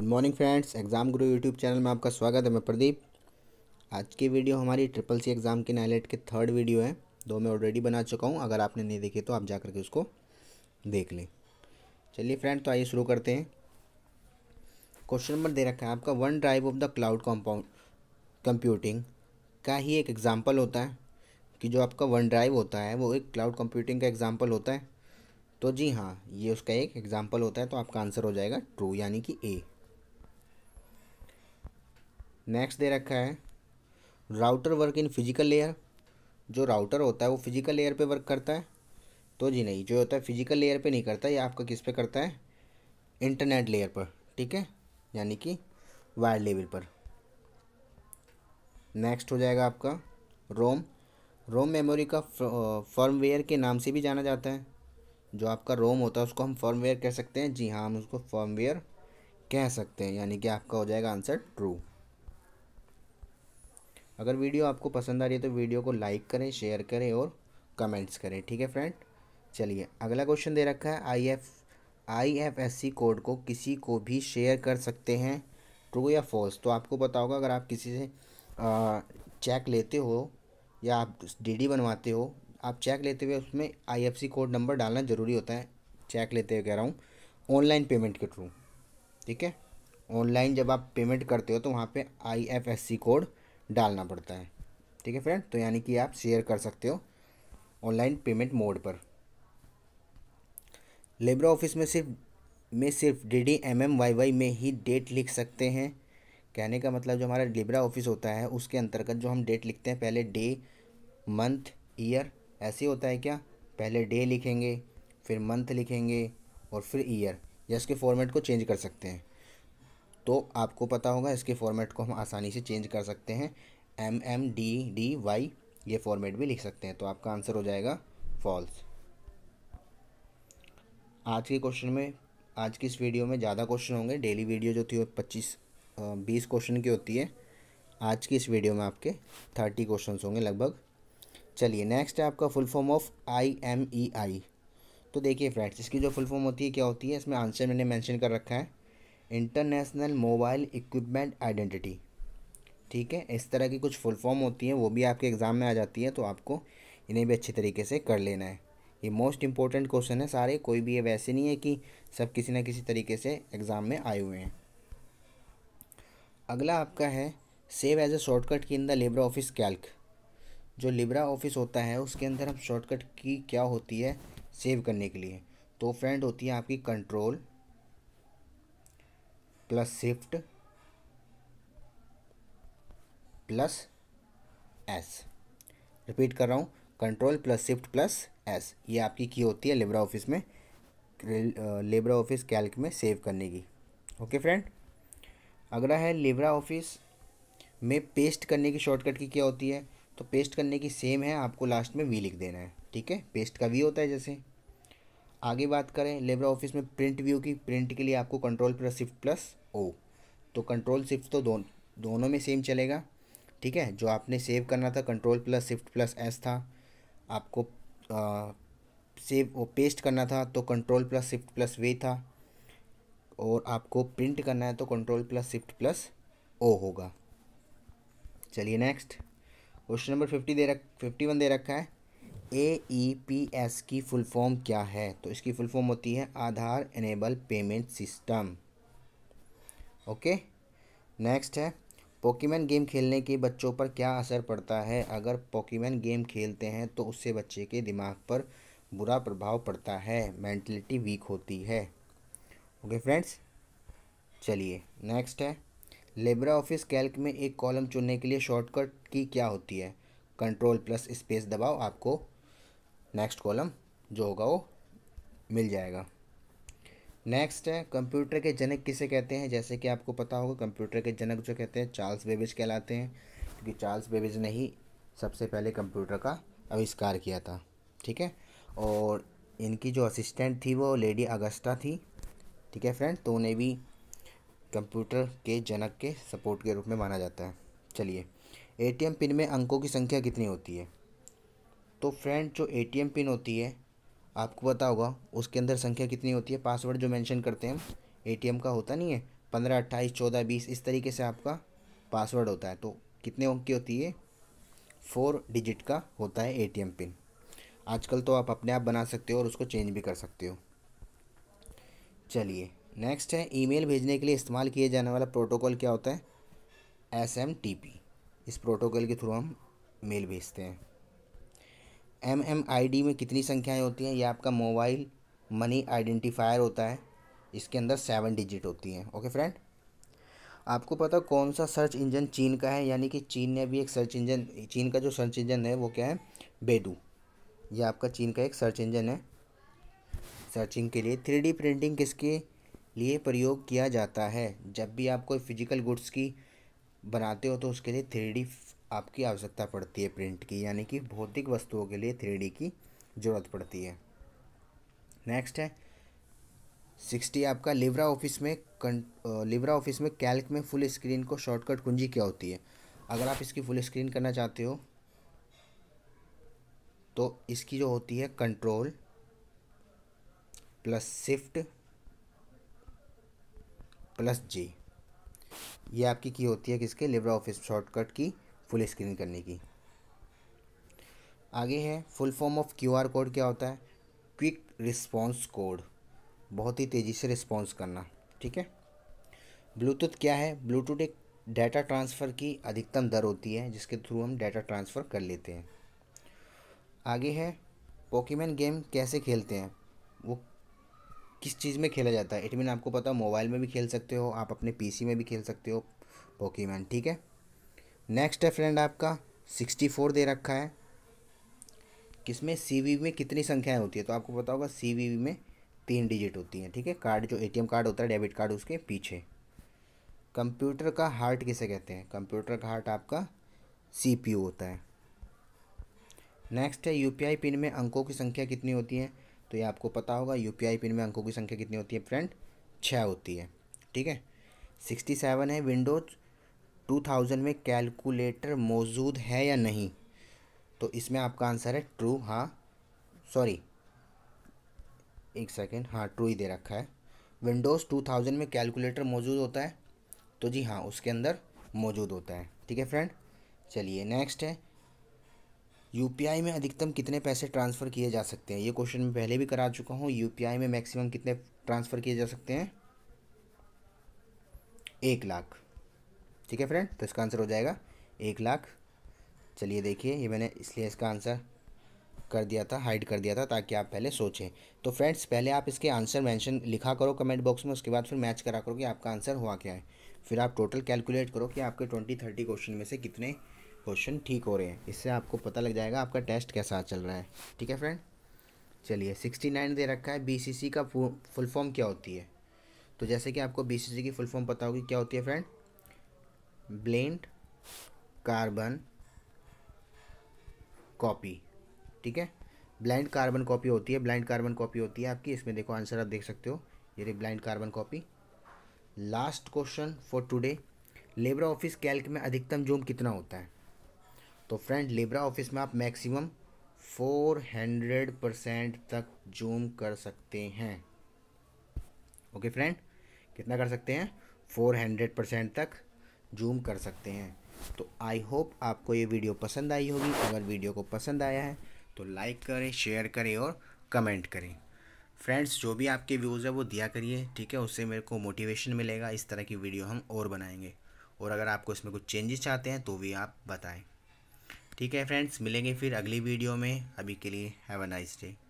good morning friends exam guru YouTube channel में आपका स्वागत है मैं प्रदीप आज की वीडियो हमारी ट्रिपल सी एग्ज़ाम के नाइलेट के थर्ड वीडियो है दो मैं ऑलरेडी बना चुका हूँ अगर आपने नहीं देखी तो आप जा करके उसको देख लें चलिए फ्रेंड तो आइए शुरू करते हैं क्वेश्चन नंबर दे रखा है आपका OneDrive of the cloud compound computing का ही एक एग्ज़ाम्पल होता है कि जो आपका वन ड्राइव होता है वो एक क्लाउड कंप्यूटिंग का एग्ज़ाम्पल होता है तो जी हाँ ये उसका एक एग्ज़ाम्पल होता है तो आपका आंसर हो जाएगा ट्रू यानी कि ए नेक्स्ट दे रखा है router work in physical layer जो राउटर होता है वो फिजिकल लेयर पे वर्क करता है तो जी नहीं जो होता है फिजिकल लेयर पे नहीं करता ये आपका किस पे करता है इंटरनेट लेयर पर ठीक है यानी कि वायर लेवल पर नेक्स्ट हो जाएगा आपका रोम रोम मेमोरी का फर्मवेयर के नाम से भी जाना जाता है जो आपका रोम होता है उसको हम फर्मवेयर कह सकते हैं जी हाँ हम उसको फर्मवेयर कह सकते हैं यानी कि आपका हो जाएगा आंसर ट्रू अगर वीडियो आपको पसंद आ रही है तो वीडियो को लाइक करें शेयर करें और कमेंट्स करें ठीक है फ्रेंड चलिए अगला क्वेश्चन दे रखा है I F I F S C code को किसी को भी शेयर कर सकते हैं ट्रू या फॉल्स तो आपको पता होगा अगर आप किसी से आ, चेक लेते हो या आप डीडी बनवाते हो आप चेक लेते हुए उसमें आईएफसी कोड नंबर डालना ज़रूरी होता है चेक लेते हुए कह रहा हूँ ऑनलाइन पेमेंट के थ्रू ठीक है ऑनलाइन जब आप पेमेंट करते हो तो वहाँ पे आईएफएससी कोड डालना पड़ता है ठीक है फ्रेंड तो यानी कि आप शेयर कर सकते हो ऑनलाइन पेमेंट मोड पर लेबर ऑफिस में सिर्फ में सिर्फ D D M M Y Y में ही डेट लिख सकते हैं कहने का मतलब जो हमारा लेबरा ऑफिस होता है उसके अंतर्गत जो हम डेट लिखते हैं पहले डे मंथ ईयर ऐसे होता है क्या पहले डे लिखेंगे फिर मंथ लिखेंगे और फिर ईयर या उसके फॉर्मेट को चेंज कर सकते हैं तो आपको पता होगा इसके फॉर्मेट को हम आसानी से चेंज कर सकते हैं M M D D Y ये फॉर्मेट भी लिख सकते हैं तो आपका आंसर हो जाएगा फॉल्स आज के क्वेश्चन में आज की इस वीडियो में ज़्यादा क्वेश्चन होंगे डेली वीडियो जो थी वो पच्चीस बीस क्वेश्चन की होती है आज की इस वीडियो में आपके थर्टी क्वेश्चन होंगे लगभग चलिए नेक्स्ट है आपका full form of I M E I तो देखिए फ्रेंड्स इसकी जो फुल फॉर्म होती है क्या होती है इसमें आंसर मैंने मेंशन कर रखा है इंटरनेशनल मोबाइल इक्विपमेंट आइडेंटिटी ठीक है इस तरह की कुछ फुल फॉर्म होती हैं वो भी आपके एग्ज़ाम में आ जाती है तो आपको इन्हें भी अच्छे तरीके से कर लेना है ये मोस्ट इंपॉर्टेंट क्वेश्चन है सारे कोई भी ये वैसे नहीं है कि सब किसी ना किसी तरीके से एग्ज़ाम में आए हुए हैं अगला आपका है save as a shortcut key in the Libre Office Calc जो लिब्रा ऑफिस होता है उसके अंदर हम शॉर्टकट की क्या होती है सेव करने के लिए तो फ्रेंड होती है आपकी control plus shift plus S repeat कर रहा हूँ control plus shift plus S ये आपकी की होती है लेबरा ऑफिस में लेबरा ऑफिस कैल्क में सेव करने की ओके फ्रेंड अगला है लेबरा ऑफिस में पेस्ट करने की शॉर्टकट की क्या होती है तो पेस्ट करने की सेम है आपको लास्ट में वी लिख देना है ठीक है पेस्ट का वी होता है जैसे आगे बात करें लेबर ऑफिस में प्रिंट व्यू की प्रिंट के लिए आपको control plus shift plus O तो कंट्रोल शिफ्ट तो दोन, दोनों में सेम चलेगा ठीक है जो आपने सेव करना था control plus shift plus S था आपको आ, सेव वो पेस्ट करना था तो control plus shift plus V था और आपको प्रिंट करना है तो control plus shift plus O होगा चलिए नेक्स्ट क्वेश्चन नंबर फिफ्टी दे रख फिफ्टी वन दे रखा है ए ई पी एस की फुल फॉर्म क्या है तो इसकी फुल फॉर्म होती है Aadhaar enable payment system okay next है पोकीमैन गेम खेलने के बच्चों पर क्या असर पड़ता है अगर पोकीमैन गेम खेलते हैं तो उससे बच्चे के दिमाग पर बुरा प्रभाव पड़ता है मेंटलिटी वीक होती है ओके फ्रेंड्स चलिए नेक्स्ट है लेब्रा ऑफिस कैल्क में एक कॉलम चुनने के लिए शॉर्टकट की क्या होती है कंट्रोल प्लस स्पेस दबाओ आपको नेक्स्ट कॉलम जो होगा वो मिल जाएगा नेक्स्ट है कंप्यूटर के जनक किसे कहते हैं जैसे कि आपको पता होगा कंप्यूटर के जनक जो कहते हैं चार्ल्स बेबेज कहलाते हैं क्योंकि चार्ल्स बेबिज ने ही सबसे पहले कंप्यूटर का आविष्कार किया था ठीक है और इनकी जो असिस्टेंट थी वो लेडी अगस्टा थी ठीक है फ्रेंड तो उन्हें भी कंप्यूटर के जनक के सपोर्ट के रूप में माना जाता है चलिए एटीएम पिन में अंकों की संख्या कितनी होती है तो फ्रेंड जो एटीएम पिन होती है आपको पता होगा उसके अंदर संख्या कितनी होती है पासवर्ड जो मेंशन करते हैं हम एटीएम का होता नहीं है पंद्रह अट्ठाईस चौदह बीस इस तरीके से आपका पासवर्ड होता है तो कितने अंक की होती है फोर डिजिट का होता है एटीएम पिन आजकल तो आप अपने आप बना सकते हो और उसको चेंज भी कर सकते हो चलिए नेक्स्ट है ईमेल भेजने के लिए इस्तेमाल किए जाने वाला प्रोटोकॉल क्या होता है एस एम टी पी इस प्रोटोकॉल के थ्रू हम मेल भेजते हैं एम एम आई डी में कितनी संख्याएं होती हैं ये आपका मोबाइल मनी आइडेंटिफायर होता है इसके अंदर सेवन डिजिट होती हैं ओके फ्रेंड आपको पता कौन सा सर्च इंजन चीन का है यानी कि चीन ने भी एक सर्च इंजन चीन का जो सर्च इंजन है वो क्या है बेडू ये आपका चीन का एक सर्च इंजन है सर्चिंग के लिए थ्री डी प्रिंटिंग किसके लिए प्रयोग किया जाता है जब भी आप कोई फिजिकल गुड्स की बनाते हो तो उसके लिए थ्री डी आपकी आवश्यकता पड़ती है प्रिंट की यानी कि भौतिक वस्तुओं के लिए थ्री की ज़रूरत पड़ती है नेक्स्ट है सिक्सटी आपका लिब्रा ऑफिस में लिब्रा ऑफिस में कैल्क में फुल स्क्रीन को शॉर्टकट कुंजी क्या होती है अगर आप इसकी फुल स्क्रीन करना चाहते हो तो इसकी जो होती है control plus shift plus G ये आपकी की होती है किसके लिब्रा ऑफिस शॉर्टकट की फुल स्क्रीन करने की आगे है full form of QR code क्या होता है क्विक रिस्पॉन्स कोड बहुत ही तेज़ी से रिस्पॉन्स करना ठीक है ब्लूटूथ क्या है ब्लूटूथ एक डाटा ट्रांसफ़र की अधिकतम दर होती है जिसके थ्रू हम डाटा ट्रांसफ़र कर लेते हैं आगे है पोकीमैन गेम कैसे खेलते हैं वो किस चीज़ में खेला जाता है इट मीन आपको पता मोबाइल में भी खेल सकते हो आप अपने पीसी में भी खेल सकते हो पोकीमैन ठीक है नेक्स्ट है फ्रेंड आपका सिक्सटी फोर दे रखा है किसमें सी में कितनी संख्याएं होती है तो आपको पता होगा सी में तीन डिजिट होती हैं ठीक है कार्ड जो एटीएम कार्ड होता है डेबिट कार्ड उसके पीछे कंप्यूटर का हार्ट किसे कहते हैं कंप्यूटर का हार्ट आपका यू होता है नेक्स्ट है आई पिन में अंकों की संख्या कितनी होती है तो ये आपको पता होगा आई पिन में अंकों की संख्या कितनी होती है फ्रेंड छः होती है ठीक है सिक्सटी सेवन है विंडोज 2000 में कैलकुलेटर मौजूद है या नहीं तो इसमें आपका आंसर है ट्रू हाँ सॉरी एक सेकेंड हाँ ट्रू ही दे रखा है विंडोज़ 2000 में कैलकुलेटर मौजूद होता है तो जी हाँ उसके अंदर मौजूद होता है ठीक है फ्रेंड चलिए नेक्स्ट है यूपीआई में अधिकतम कितने पैसे ट्रांसफ़र किए जा सकते हैं ये क्वेश्चन मैं पहले भी करा चुका हूँ यूपीआई में मैक्सिमम कितने ट्रांसफ़र किए जा सकते हैं एक लाख ठीक है फ्रेंड तो इसका आंसर हो जाएगा एक लाख चलिए देखिए ये मैंने इसलिए इसका आंसर कर दिया था हाइड कर दिया था ताकि आप पहले सोचें तो फ्रेंड्स पहले आप इसके आंसर मेंशन लिखा करो कमेंट बॉक्स में उसके बाद फिर मैच करा करो कि आपका आंसर हुआ क्या है फिर आप टोटल कैलकुलेट करो कि आपके ट्वेंटी थर्टी क्वेश्चन में से कितने क्वेश्चन ठीक हो रहे हैं इससे आपको पता लग जाएगा आपका टेस्ट कैसा चल रहा है ठीक है फ्रेंड चलिए सिक्सटी नाइन दे रखा है बी का फुल फॉर्म क्या होती है तो जैसे कि आपको बी की फुल फॉर्म पता होगी क्या होती है फ्रेंड ब्लेंड कार्बन कॉपी ठीक है ब्लाइंड कार्बन कॉपी होती है ब्लाइंड कार्बन कॉपी होती है आपकी इसमें देखो आंसर आप देख सकते हो ये रही blind carbon copy last question for today Libre Office Calc में अधिकतम जूम कितना होता है तो फ्रेंड लेबरा ऑफिस में आप मैक्सिमम फोर हंड्रेड परसेंट तक जूम कर सकते हैं ओके फ्रेंड कितना कर सकते हैं फोर हंड्रेड परसेंट तक जूम कर सकते हैं तो आई होप आपको ये वीडियो पसंद आई होगी अगर वीडियो को पसंद आया है तो लाइक करें शेयर करें और कमेंट करें फ्रेंड्स जो भी आपके व्यूज़ है वो दिया करिए ठीक है उससे मेरे को मोटिवेशन मिलेगा इस तरह की वीडियो हम और बनाएंगे और अगर आपको इसमें कुछ चेंजेस चाहते हैं तो भी आप बताएं ठीक है फ्रेंड्स मिलेंगे फिर अगली वीडियो में अभी के लिए हैव अ नाइस डे